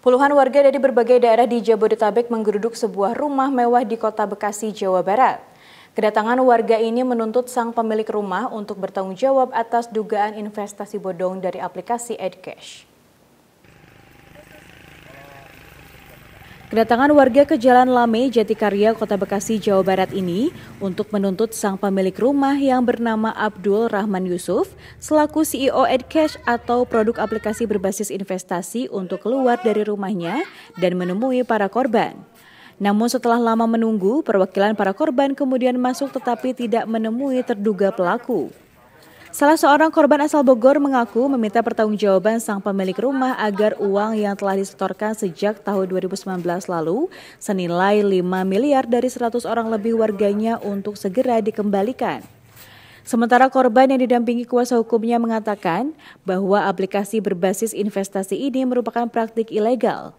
Puluhan warga dari berbagai daerah di Jabodetabek menggeruduk sebuah rumah mewah di kota Bekasi, Jawa Barat. Kedatangan warga ini menuntut sang pemilik rumah untuk bertanggung jawab atas dugaan investasi bodong dari aplikasi EdCash. Kedatangan warga ke Jalan Lame, Jatikarya, Kota Bekasi, Jawa Barat ini untuk menuntut sang pemilik rumah yang bernama Abdul Rahman Yusuf selaku CEO EdCash atau produk aplikasi berbasis investasi untuk keluar dari rumahnya dan menemui para korban. Namun setelah lama menunggu, perwakilan para korban kemudian masuk tetapi tidak menemui terduga pelaku. Salah seorang korban asal Bogor mengaku meminta pertanggungjawaban sang pemilik rumah agar uang yang telah disetorkan sejak tahun 2019 lalu senilai 5 miliar dari 100 orang lebih warganya untuk segera dikembalikan. Sementara korban yang didampingi kuasa hukumnya mengatakan bahwa aplikasi berbasis investasi ini merupakan praktik ilegal.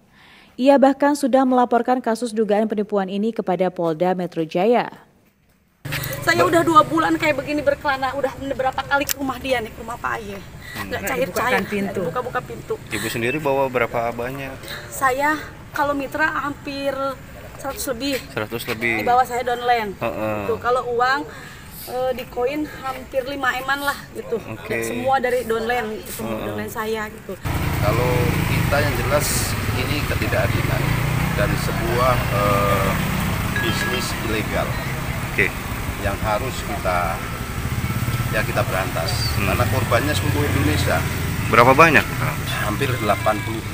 Ia bahkan sudah melaporkan kasus dugaan penipuan ini kepada Polda Metro Jaya saya udah dua bulan kayak begini berkelana udah beberapa kali ke rumah dia nih ke rumah Pak Aye hmm. nggak nah, cair cair pintu buka-buka pintu ibu sendiri bawa berapa banyak saya kalau mitra hampir 100 lebih 100 lebih di bawah saya downline uh -uh. tuh kalau uang uh, di koin hampir lima eman lah gitu okay. semua dari downline gitu, uh -uh. downline saya gitu kalau kita yang jelas ini ketidakadilan dan sebuah uh, bisnis ilegal oke okay yang harus kita ya kita berantas hmm. karena korbannya seluruh Indonesia berapa banyak hampir 80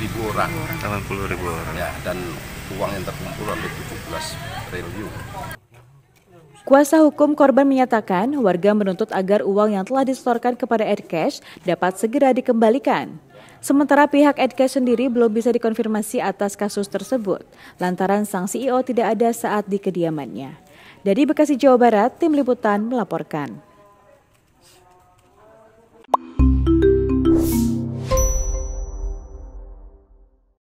ribu orang 80 ribu orang ya dan uang yang terkumpul hampir 17 triliun Kuasa hukum korban menyatakan warga menuntut agar uang yang telah disetorkan kepada Edcash dapat segera dikembalikan. Sementara pihak Edcash sendiri belum bisa dikonfirmasi atas kasus tersebut, lantaran sang CEO tidak ada saat di kediamannya. Dari Bekasi, Jawa Barat, Tim Liputan melaporkan.